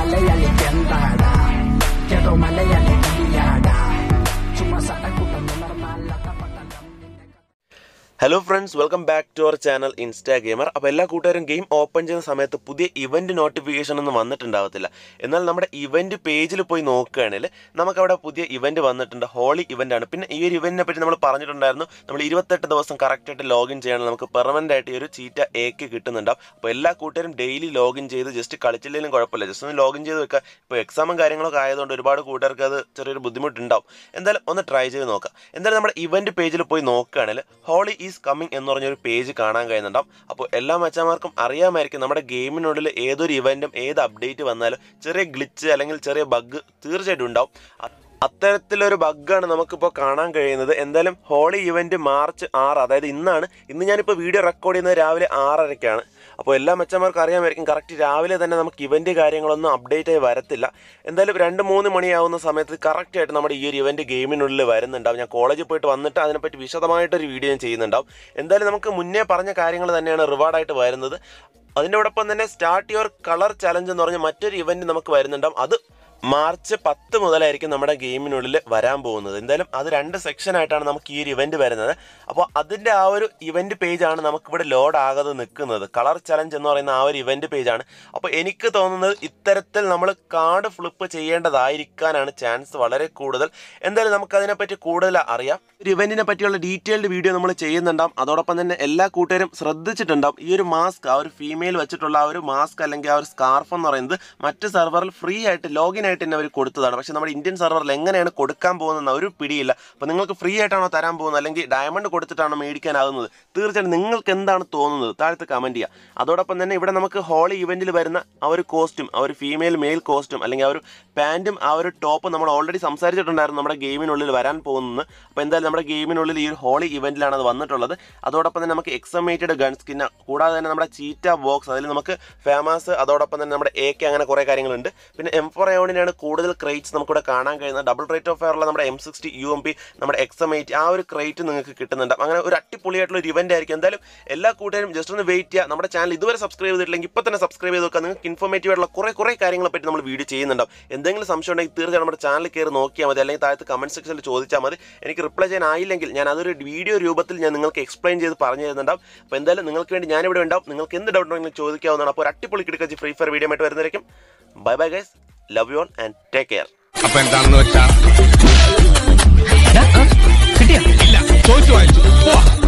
maleya ni ken bara Quiero maleya hello friends welcome back to our channel Insta gamer അപ്പോൾ എല്ലാ കൂട്ടുകാരും game open ചെയ്യുന്ന സമയത്ത് പുതിയ ഇവൻറ്റ് നോട്ടിഫിക്കേഷൻ ഒന്നും വന്നിട്ടുണ്ടാവത്തില്ല എന്നാൽ നമ്മുടെ ഇവൻറ്റ് പേജിൽ പോയി നോക്കുകയാണെങ്കിൽ നമുക്കവിടെ പുതിയ ഇവൻറ്റ് വന്നിട്ടുണ്ട് ഹോളി ഇവൻ്റാണ് പിന്നെ ഈ ഒരു ഇവൻറ്റിനെ പറ്റി നമ്മൾ പറഞ്ഞിട്ടുണ്ടായിരുന്നു നമ്മൾ ഇരുപത്തെട്ട് ദിവസം കറക്റ്റായിട്ട് ലോഗിൻ ചെയ്യണം നമുക്ക് പെർമനൻ്റ് ആയിട്ട് ഈ ഒരു ചീറ്റ എക്ക് കിട്ടുന്നുണ്ടാവും അപ്പോൾ എല്ലാ കൂട്ടുകാരും ഡെയിലി ലോഗിൻ ചെയ്ത് ജസ്റ്റ് കളിച്ചില്ലെങ്കിലും കുഴപ്പമില്ല ജസ്റ്റ് ഒന്ന് ലോഗിൻ ചെയ്ത് വെക്കുക ഇപ്പോൾ എക്സാമും കാര്യങ്ങളൊക്കെ ആയതുകൊണ്ട് ഒരുപാട് കൂട്ടുകാർക്ക് അത് ചെറിയൊരു ബുദ്ധിമുട്ടുണ്ടാവും എന്തായാലും ഒന്ന് ട്രൈ ചെയ്ത് നോക്കാം എന്തായാലും നമ്മുടെ ഇവൻറ്റ് പേജിൽ പോയി നോക്കുകയാണെങ്കിൽ ഹോളി ഈ ഈസ് കമ്മിങ് എന്ന് പറഞ്ഞൊരു പേജ് കാണാൻ കഴിയുന്നുണ്ടാവും അപ്പോൾ എല്ലാ മച്ചാന്മാർക്കും അറിയാമായിരിക്കും നമ്മുടെ ഗെയിമിനുള്ളിൽ ഏതൊരു ഇവൻറ്റും ഏത് അപ്ഡേറ്റ് വന്നാലും ചെറിയ ഗ്ലിച്ച് അല്ലെങ്കിൽ ചെറിയ ബഗ് തീർച്ചയായിട്ടും ഉണ്ടാവും അത്തരത്തിലൊരു ബഗ്ഗാണ് നമുക്കിപ്പോൾ കാണാൻ കഴിയുന്നത് എന്തായാലും ഹോളി ഇവൻറ്റ് മാർച്ച് ആറ് അതായത് ഇന്നാണ് ഇന്ന് ഞാനിപ്പോൾ വീഡിയോ റെക്കോർഡ് ചെയ്യുന്നത് രാവിലെ ആറരയ്ക്കാണ് അപ്പോൾ എല്ലാ മെച്ചന്മാർക്കും അറിയാമായിരിക്കും കറക്റ്റ് രാവിലെ തന്നെ നമുക്ക് ഇവൻറ്റ് കാര്യങ്ങളൊന്നും അപ്ഡേറ്റ് ആയി വരത്തില്ല എന്തായാലും രണ്ട് മൂന്ന് മണിയാവുന്ന സമയത്ത് കറക്റ്റായിട്ട് നമ്മുടെ ഈ ഒരു ഇവൻറ്റ് ഗെയിമിനുള്ളിൽ വരുന്നുണ്ടാവും ഞാൻ കോളേജിൽ പോയിട്ട് വന്നിട്ട് അതിനെപ്പറ്റി വിശദമായിട്ടൊരു വീഡിയോ ഞാൻ ചെയ്യുന്നുണ്ടാവും എന്തായാലും നമുക്ക് മുന്നേ പറഞ്ഞ കാര്യങ്ങൾ തന്നെയാണ് റിവാർഡായിട്ട് വരുന്നത് അതിൻ്റെ ഒപ്പം തന്നെ സ്റ്റാർട്ട് യുവർ കളർ ചലഞ്ച് എന്ന് പറഞ്ഞ മറ്റൊരു ഇവൻറ്റ് നമുക്ക് വരുന്നുണ്ടാവും അത് മാർച്ച് പത്ത് മുതലായിരിക്കും നമ്മുടെ ഗെയിമിനുള്ളിൽ വരാൻ പോകുന്നത് എന്തായാലും അത് രണ്ട് സെക്ഷൻ ആയിട്ടാണ് നമുക്ക് ഈ ഒരു ഇവൻറ്റ് വരുന്നത് അപ്പോൾ അതിൻ്റെ ആ ഒരു ഇവൻറ്റ് പേജാണ് നമുക്കിവിടെ ലോഡ് ആകാതെ നിൽക്കുന്നത് കളർ ചലഞ്ച് എന്ന് പറയുന്ന ആ ഒരു ഇവൻറ്റ് പേജാണ് അപ്പോൾ എനിക്ക് തോന്നുന്നത് ഇത്തരത്തിൽ നമ്മൾ കാർഡ് ഫ്ലിപ്പ് ചെയ്യേണ്ടതായിരിക്കാനാണ് ചാൻസ് വളരെ കൂടുതൽ എന്തായാലും നമുക്കതിനെപ്പറ്റി കൂടുതൽ അറിയാം ഒരു ഇവൻറ്റിനെ പറ്റിയുള്ള ഡീറ്റെയിൽഡ് വീഡിയോ നമ്മൾ ചെയ്യുന്നുണ്ടാവും അതോടൊപ്പം തന്നെ എല്ലാ കൂട്ടുകാരും ശ്രദ്ധിച്ചിട്ടുണ്ടാവും ഈ ഒരു മാസ്ക് ആ ഒരു ഫീമെയിൽ വെച്ചിട്ടുള്ള ആ ഒരു മാസ്ക് അല്ലെങ്കിൽ ആ ഒരു സ്കാർഫ് എന്ന് പറയുന്നത് മറ്റ് സെർവറിൽ ഫ്രീ ആയിട്ട് ലോഗിൻ ആയിട്ട് തന്നെ അവർ കൊടുത്തതാണ് പക്ഷേ നമ്മുടെ ഇന്ത്യൻ സർവറിൽ എങ്ങനെയാണ് കൊടുക്കാൻ പോകുന്നത് ഒരു പിടിയില്ല അപ്പോൾ നിങ്ങൾക്ക് ഫ്രീ ആയിട്ടാണോ തരാൻ പോകുന്നത് അല്ലെങ്കിൽ ഡയമണ്ട് കൊടുത്തിട്ടാണോ മേടിക്കാനാകുന്നത് തീർച്ചയായിട്ടും നിങ്ങൾക്ക് എന്താണ് തോന്നുന്നത് താഴത്ത് കമൻറ്റ് ചെയ്യുക അതോടൊപ്പം തന്നെ ഇവിടെ നമുക്ക് ഹോളി ഇവൻറ്റിൽ വരുന്ന ആ ഒരു കോസ്റ്റും ആ ഒരു ഫീമെയിൽ മെയിൽ കോസ്റ്റും അല്ലെങ്കിൽ ആ ഒരു പാൻറ്റും ആ ഒരു ടോപ്പും നമ്മൾ ഓൾറെഡി സംസാരിച്ചിട്ടുണ്ടായിരുന്നു നമ്മുടെ ഗെയിമിനുള്ളിൽ വരാൻ പോകുന്നത് അപ്പോൾ എന്തായാലും നമ്മുടെ ഗെയിമിനുള്ളിൽ ഈ ഒരു ഹോളി ഇവൻറ്റിലാണ് അത് വന്നിട്ടുള്ളത് അതോടൊപ്പം തന്നെ നമുക്ക് എക്സമേറ്റഡ് ഗൺ സ്കിന്ന കൂടാതെ തന്നെ നമ്മുടെ ചീറ്റ ബോക്സ് അതിൽ നമുക്ക് ഫേമസ് അതോടൊപ്പം തന്നെ നമ്മുടെ എ കെ അങ്ങനെ കുറേ കാര്യങ്ങളുണ്ട് പിന്നെ എം ഫോർ എയോണിൻ്റെ തന്നെയാണ് കൂടുതൽ ക്രേറ്റ്സ് നമുക്കിവിടെ കാണാൻ കഴിയുന്നത് ഡബിൾ റേറ്റ് ഓഫ് ഫയറുള്ള നമ്മുടെ M sixty U M P നമ്മുടെ എക്സ് എം എയ്റ്റ് ആ ഒരു ക്രേറ്റ് നിങ്ങൾക്ക് കിട്ടുന്നുണ്ട് അങ്ങനെ ഒരു അടിപൊളിയായിട്ടുള്ള ഒരു ഇവൻ്റ് ആയിരിക്കും എന്തായാലും എല്ലാ കൂട്ടുകാരും ജസ്റ്റ് ഒന്ന് വെയിറ്റ് ചെയ്യുക നമ്മുടെ ചാനൽ ഇതുവരെ സബ്സ്ക്രൈബ് ചെയ്തിട്ടില്ലെങ്കിൽ ഇപ്പോൾ തന്നെ സബ്സ്ക്രൈബ് ചെയ്ത് നോക്കുക നിങ്ങൾക്ക് ഇൻഫോർമേറ്റീവ് ആയിട്ടുള്ള കുറേ കുറേ കാര്യങ്ങളെ പറ്റി നമ്മൾ വീഡിയോ ചെയ്യുന്നുണ്ടാവും എന്തെങ്കിലും സംശയം ഉണ്ടെങ്കിൽ തീർച്ചയായും നമ്മുടെ ചാനൽ കയറി നോക്കിയാൽ മതി അല്ലെങ്കിൽ താഴത്ത് കമൻറ്റ് സെക്ഷനിൽ ചോദിച്ചാൽ മതി എനിക്ക് റിപ്ലൈ ചെയ്യാൻ ആയില്ലെങ്കിൽ ഞാൻ അതൊരു വീഡിയോ രൂപത്തിൽ ഞാൻ നിങ്ങൾക്ക് എക്സ്പ്ലെയിൻ ചെയ്ത് പറഞ്ഞു തരുന്നുണ്ടാവും അപ്പോൾ എന്തായാലും നിങ്ങൾക്ക് വേണ്ടി ഞാനിവിടെ ഉണ്ടാവും നിങ്ങൾക്ക് എന്ത് ഡൗട്ട് ഉണ്ടെങ്കിലും ചോദിക്കാവുന്നതാണ് അപ്പോൾ ഒരു അടിപൊളി കിടക്കാച്ച് ഫ്രീ ഫയർ വീഡിയോ ആയിട്ട് വരുന്നതായിരിക്കും bye bye guys love you and take care അപ്പൊ എന്താണെന്ന് വെച്ചാ കിട്ടിയ ഇല്ല ചോദിച്ചു വായിച്ചു